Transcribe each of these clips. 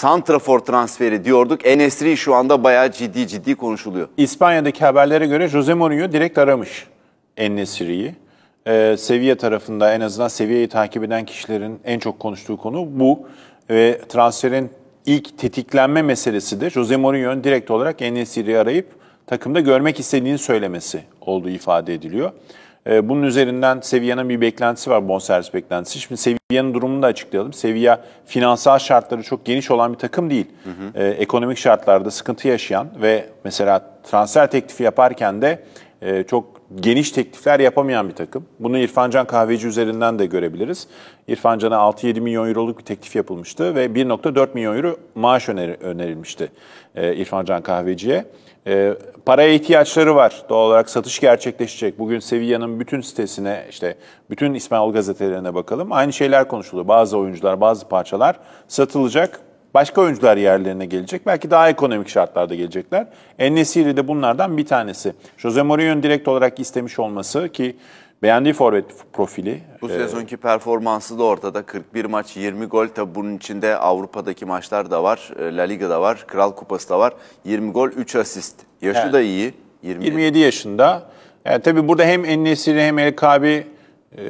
santrafor transferi diyorduk. Enesri şu anda bayağı ciddi ciddi konuşuluyor. İspanya'daki haberlere göre Jose Mourinho direkt aramış Enesri'yi. Ee, seviye tarafında en azından seviyeyi takip eden kişilerin en çok konuştuğu konu bu. Ve transferin ilk tetiklenme meselesi de Jose Mourinho'nun direkt olarak Enesri'yi arayıp takımda görmek istediğini söylemesi olduğu ifade ediliyor. Ee, bunun üzerinden Sevilla'nın bir beklentisi var bonservis beklentisi. Şimdi Sevilla'nın durumunu da açıklayalım. Sevilla finansal şartları çok geniş olan bir takım değil. Hı ee, hı. ekonomik şartlarda sıkıntı yaşayan ve mesela transfer teklifi yaparken de e, çok geniş teklifler yapamayan bir takım. Bunu İrfan Can Kahveci üzerinden de görebiliriz. İrfan Can'a 6-7 milyon euroluk bir teklif yapılmıştı ve 1.4 milyon euro maaş öneri, önerilmişti e, İrfan Can Kahveci'ye. E, paraya ihtiyaçları var. Doğal olarak satış gerçekleşecek. Bugün Sevilla'nın bütün sitesine, işte bütün İsmail gazetelerine bakalım. Aynı şeyler konuşuluyor. Bazı oyuncular, bazı parçalar satılacak. Başka oyuncular yerlerine gelecek. Belki daha ekonomik şartlarda gelecekler. Enesiri de bunlardan bir tanesi. Jose Mourinho'nun direkt olarak istemiş olması ki beğendiği forvet profili. Bu ee, sezonki performansı da ortada. 41 maç 20 gol. Tabi bunun içinde Avrupa'daki maçlar da var. E, La Liga'da var. Kral Kupası da var. 20 gol 3 asist. Yaşı yani, da iyi. 20. 27 yaşında. Yani e, tabii burada hem Enesiri hem El Kabi e,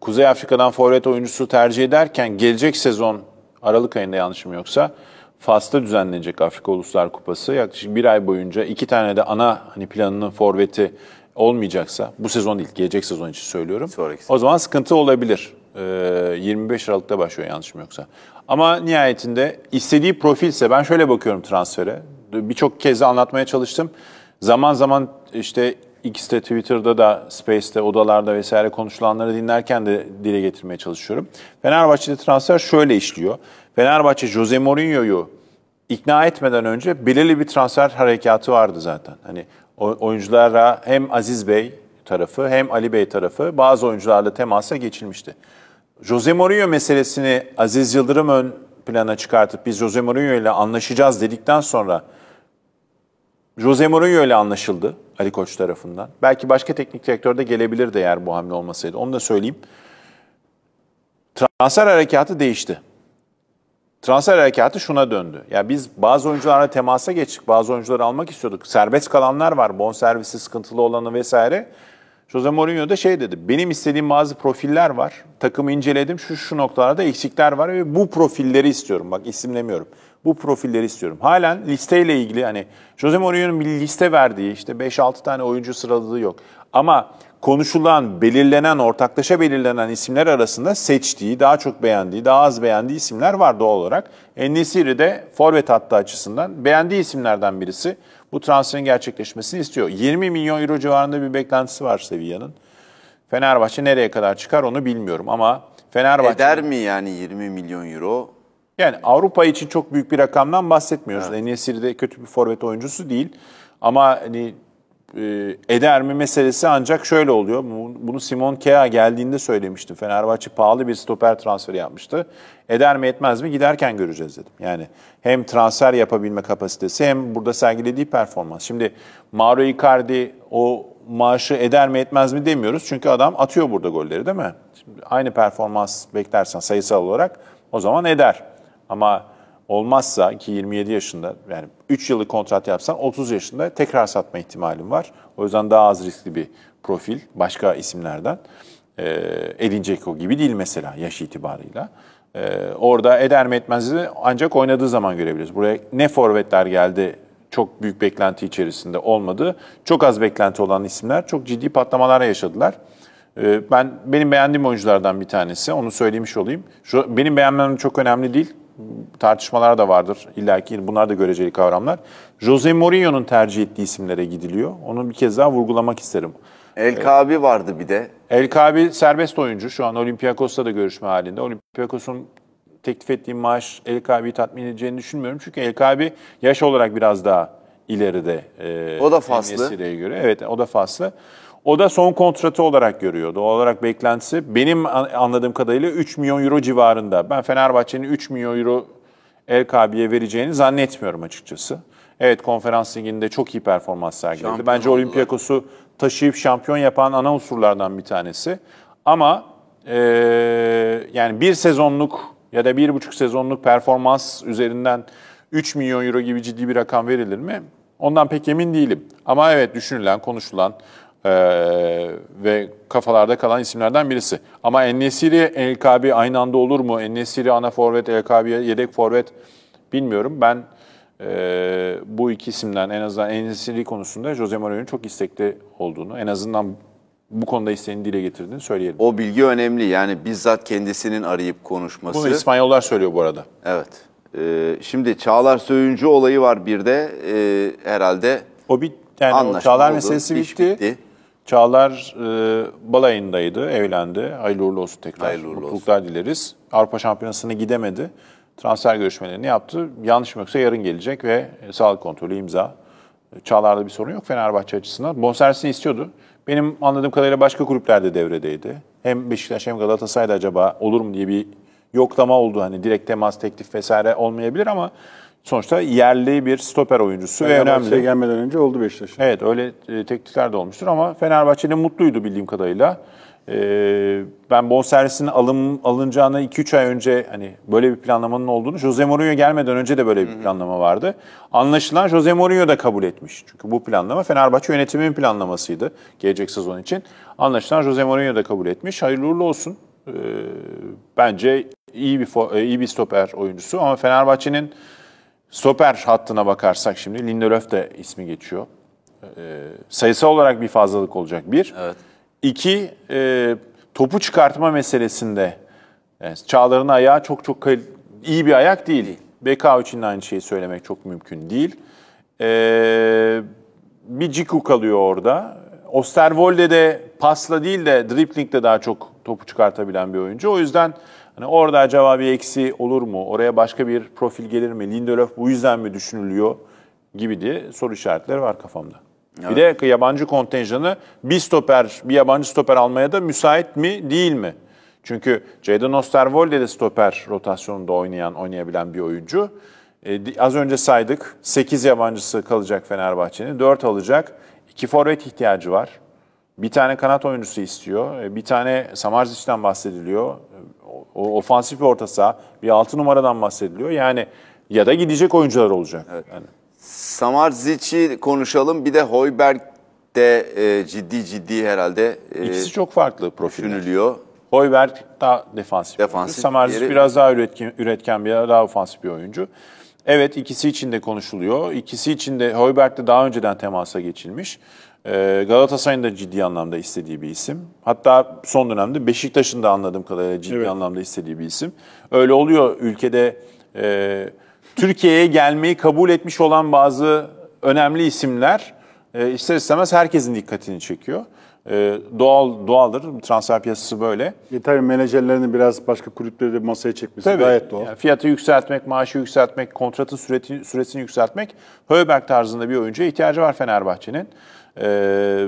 Kuzey Afrika'dan forvet oyuncusu tercih ederken gelecek sezon Aralık ayında yanlışım yoksa Fas'ta düzenlenecek Afrika Uluslar Kupası. Yaklaşık bir ay boyunca iki tane de ana hani planının forveti olmayacaksa, bu sezon değil, gelecek sezon için söylüyorum. Sonraki O zaman sıkıntı olabilir. Ee, 25 Aralık'ta başlıyor yanlışım yoksa. Ama nihayetinde istediği profilse, ben şöyle bakıyorum transfere. Birçok kez anlatmaya çalıştım. Zaman zaman işte X'te, Twitter'da da, Space'te, odalarda vesaire konuşulanları dinlerken de dile getirmeye çalışıyorum. Fenerbahçe'de transfer şöyle işliyor. Fenerbahçe Jose Mourinho'yu ikna etmeden önce belirli bir transfer harekatı vardı zaten. Hani oyunculara hem Aziz Bey tarafı hem Ali Bey tarafı bazı oyuncularla temasa geçilmişti. Jose Mourinho meselesini Aziz Yıldırım ön plana çıkartıp biz Jose Mourinho ile anlaşacağız dedikten sonra Jose Mourinho ile anlaşıldı Ali Koç tarafından. Belki başka teknik gelebilir de eğer bu hamle olmasaydı. Onu da söyleyeyim. Transfer harekatı değişti. Transfer harekatı şuna döndü. Ya biz bazı oyuncularla temasa geçtik. Bazı oyuncuları almak istiyorduk. Serbest kalanlar var. Bon servisi sıkıntılı olanı vesaire. Jose Mourinho da şey dedi. Benim istediğim bazı profiller var. Takımı inceledim. Şu şu noktalarda eksikler var ve bu profilleri istiyorum. Bak isimlemiyorum bu profilleri istiyorum. Halen listeyle ilgili hani Jose Mourinho'nun bir liste verdiği işte 5-6 tane oyuncu sıraladığı yok. Ama konuşulan, belirlenen, ortaklaşa belirlenen isimler arasında seçtiği, daha çok beğendiği, daha az beğendiği isimler var doğal olarak. Enesiri de forvet hattı açısından beğendiği isimlerden birisi. Bu transferin gerçekleşmesini istiyor. 20 milyon euro civarında bir beklentisi var Sevilla'nın. Fenerbahçe nereye kadar çıkar onu bilmiyorum ama Fenerbahçe... Eder mi yani 20 milyon euro? Yani Avrupa için çok büyük bir rakamdan bahsetmiyoruz. Evet. Enesiri de kötü bir forvet oyuncusu değil. Ama hani e, eder mi meselesi ancak şöyle oluyor. Bunu Simon Kea geldiğinde söylemişti. Fenerbahçe pahalı bir stoper transferi yapmıştı. Eder mi etmez mi giderken göreceğiz dedim. Yani hem transfer yapabilme kapasitesi hem burada sergilediği performans. Şimdi Mauro Icardi o maaşı eder mi etmez mi demiyoruz. Çünkü adam atıyor burada golleri değil mi? Şimdi aynı performans beklersen sayısal olarak o zaman eder. Ama olmazsa ki 27 yaşında yani 3 yıllık kontrat yapsan 30 yaşında tekrar satma ihtimalim var. O yüzden daha az riskli bir profil başka isimlerden. E, Edin Dzeko gibi değil mesela yaş itibarıyla. E, orada eder mi etmez de ancak oynadığı zaman görebiliriz. Buraya ne forvetler geldi çok büyük beklenti içerisinde olmadı. Çok az beklenti olan isimler çok ciddi patlamalar yaşadılar. Ee, ben benim beğendiğim oyunculardan bir tanesi. Onu söylemiş olayım. Şu, benim beğenmem çok önemli değil tartışmalar da vardır. İlla ki bunlar da göreceli kavramlar. Jose Mourinho'nun tercih ettiği isimlere gidiliyor. Onu bir kez daha vurgulamak isterim. El ee, Kabi ee, vardı bir de. El Kabi serbest oyuncu. Şu an Olympiakos'la da görüşme halinde. Olympiakos'un teklif ettiği maaş El Kabi'yi tatmin edeceğini düşünmüyorum. Çünkü El Kabi yaş olarak biraz daha ileride. E, o da faslı. göre. Evet o da faslı. O da son kontratı olarak görüyor. Doğal olarak beklentisi benim anladığım kadarıyla 3 milyon euro civarında. Ben Fenerbahçe'nin 3 milyon euro LKB'ye vereceğini zannetmiyorum açıkçası. Evet konferans liginde çok iyi performans sergiledi. Şampiyon Bence oldular. Olympiakos'u taşıyıp şampiyon yapan ana unsurlardan bir tanesi. Ama e, yani bir sezonluk ya da bir buçuk sezonluk performans üzerinden 3 milyon euro gibi ciddi bir rakam verilir mi? Ondan pek emin değilim. Ama evet düşünülen, konuşulan, e, ve kafalarda kalan isimlerden birisi. Ama Ennesiri LKB aynı anda olur mu? Ennesiri ana forvet, LKB yedek forvet bilmiyorum. Ben e, bu iki isimden en azından Ennesiri konusunda Jose Mourinho'nun çok istekli olduğunu, en azından bu konuda isteğini dile getirdiğini söyleyelim. O bilgi önemli. Yani bizzat kendisinin arayıp konuşması. Bunu İspanyollar söylüyor bu arada. Evet. Ee, şimdi Çağlar Söyüncü olayı var bir de. E, herhalde o bir yani o Çağlar oldu, meselesi bitti. bitti. Çağlar e, balayındaydı, evlendi. Hayırlı uğurlu olsun tekrar. Hayırlı uğurlu Mutluluklar olsun. dileriz. Avrupa Şampiyonası'na gidemedi. Transfer görüşmelerini yaptı. Yanlış mı yoksa yarın gelecek ve e, sağlık kontrolü imza. E, Çağlar'da bir sorun yok Fenerbahçe açısından. Bonservisini istiyordu. Benim anladığım kadarıyla başka kulüplerde devredeydi. Hem Beşiktaş hem Galatasaray'da acaba olur mu diye bir yoklama oldu. Hani direkt temas, teklif vesaire olmayabilir ama sonuçta yerli bir stoper oyuncusu ve önemli. Şey gelmeden önce oldu Beşiktaş'ın. Evet öyle e, teklifler de olmuştur ama Fenerbahçe'nin mutluydu bildiğim kadarıyla. E, ben bonservisinin alın, alınacağını 2-3 ay önce hani böyle bir planlamanın olduğunu Jose Mourinho gelmeden önce de böyle bir planlama vardı. Anlaşılan Jose Mourinho da kabul etmiş. Çünkü bu planlama Fenerbahçe yönetiminin planlamasıydı gelecek sezon için. Anlaşılan Jose Mourinho da kabul etmiş. Hayırlı uğurlu olsun. E, bence iyi bir iyi bir stoper oyuncusu ama Fenerbahçe'nin Stoper hattına bakarsak şimdi Lindelöf de ismi geçiyor. E, sayısal olarak bir fazlalık olacak bir. Evet. İki, e, topu çıkartma meselesinde yani Çağlar'ın ayağı çok çok kal- iyi bir ayak değil. BK için de aynı şeyi söylemek çok mümkün değil. E, bir Ciku kalıyor orada. Osterwolde de pasla değil de driplingle daha çok topu çıkartabilen bir oyuncu. O yüzden Hani orada acaba bir eksi olur mu? Oraya başka bir profil gelir mi? Lindelöf bu yüzden mi düşünülüyor? gibi diye soru işaretleri var kafamda. Evet. Bir de yabancı kontenjanı bir stoper, bir yabancı stoper almaya da müsait mi, değil mi? Çünkü Jadon Osterwolde de stoper rotasyonunda oynayan, oynayabilen bir oyuncu. Ee, az önce saydık 8 yabancısı kalacak Fenerbahçe'nin, 4 alacak. 2 forvet ihtiyacı var. Bir tane kanat oyuncusu istiyor. E, bir tane Samarzic'den bahsediliyor. O ofansif bir orta saha. Bir 6 numaradan bahsediliyor. Yani ya da gidecek oyuncular olacak. Evet. Yani. Samarzic'i konuşalım. Bir de Hoiberg de e, ciddi ciddi herhalde e, ikisi çok farklı profiller. Düşünülüyor. Hoiberg daha defansif. defansif Samarzic yeri... biraz daha üretken, üretken bir daha ofansif bir oyuncu. Evet ikisi için de konuşuluyor. İkisi için de Hoiberg de daha önceden temasa geçilmiş. Ee, Galatasaray'ın da ciddi anlamda istediği bir isim. Hatta son dönemde Beşiktaş'ın da anladığım kadarıyla ciddi evet. anlamda istediği bir isim. Öyle oluyor ülkede e, Türkiye'ye gelmeyi kabul etmiş olan bazı önemli isimler e, ister istemez herkesin dikkatini çekiyor. E, doğal doğaldır. Transfer piyasası böyle. E, tabii menajerlerini biraz başka kulüpleri masaya çekmesi tabii, gayet doğal. Yani fiyatı yükseltmek, maaşı yükseltmek, kontratın süresini yükseltmek Höberg tarzında bir oyuncuya ihtiyacı var Fenerbahçe'nin. Ee,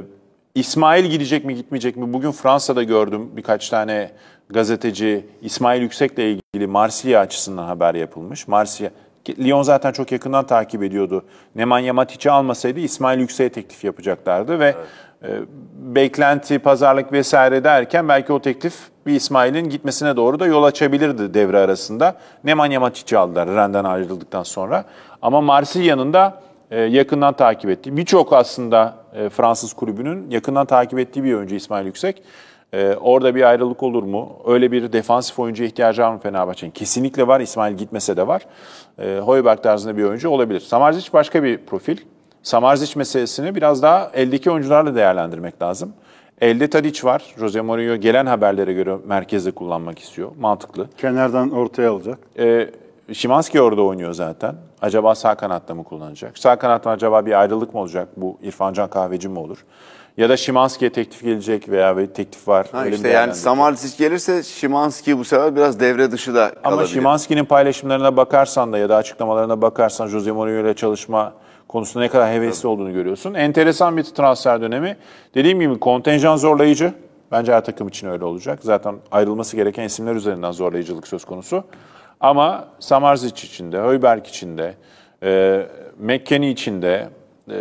İsmail gidecek mi gitmeyecek mi? Bugün Fransa'da gördüm birkaç tane gazeteci İsmail Yüksek'le ilgili Marsilya açısından haber yapılmış. Marsilya Lyon zaten çok yakından takip ediyordu. Nemanja Matic'i almasaydı İsmail Yüksek'e teklif yapacaklardı ve evet. e, beklenti, pazarlık vesaire derken belki o teklif bir İsmail'in gitmesine doğru da yol açabilirdi devre arasında. Nemanja Matic'i aldılar Ren'den ayrıldıktan sonra. Ama Marsilya'nın da e, yakından takip ettiği birçok aslında e, Fransız kulübünün yakından takip ettiği bir oyuncu İsmail Yüksek. E, orada bir ayrılık olur mu? Öyle bir defansif oyuncuya ihtiyacı var mı Fenerbahçe'nin? Kesinlikle var. İsmail gitmese de var. E, Hoiberg tarzında bir oyuncu olabilir. Samarzic başka bir profil. Samarzic meselesini biraz daha eldeki oyuncularla değerlendirmek lazım. Elde Tadic var. Jose Mourinho gelen haberlere göre merkezde kullanmak istiyor. Mantıklı. Kenardan ortaya alacak. Ee, Şimanski orada oynuyor zaten. Acaba sağ kanatta mı kullanacak? Sağ kanattan acaba bir ayrılık mı olacak? Bu İrfancan Kahveci mi olur? Ya da Şimanski'ye teklif gelecek veya bir teklif var. Ha işte yani Samardzic gelirse Şimanski bu sefer biraz devre dışı da kalabilir. Ama Şimanski'nin paylaşımlarına bakarsan da ya da açıklamalarına bakarsan Jose Mourinho ile çalışma konusunda ne kadar hevesli Tabii. olduğunu görüyorsun. Enteresan bir transfer dönemi. Dediğim gibi kontenjan zorlayıcı. Bence her takım için öyle olacak. Zaten ayrılması gereken isimler üzerinden zorlayıcılık söz konusu. Ama Samarzic için de, Höyberg için de, e, Mekkeni için de, e,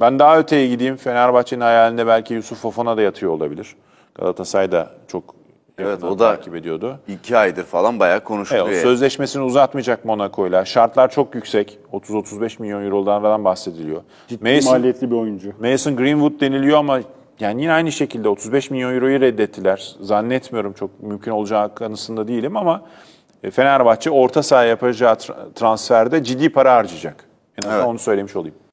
ben daha öteye gideyim. Fenerbahçe'nin hayalinde belki Yusuf Fofana da yatıyor olabilir. Galatasaray da çok evet, o da takip ediyordu. İki aydır falan bayağı konuşuluyor. Evet, sözleşmesini uzatmayacak Monaco'yla. Şartlar çok yüksek. 30-35 milyon eurolardan bahsediliyor. Ciddi Mason, maliyetli bir oyuncu. Mason Greenwood deniliyor ama yani yine aynı şekilde 35 milyon euroyu reddettiler. Zannetmiyorum çok mümkün olacağı kanısında değilim ama e, Fenerbahçe orta saha yapacağı transferde ciddi para harcayacak. En evet. onu söylemiş olayım.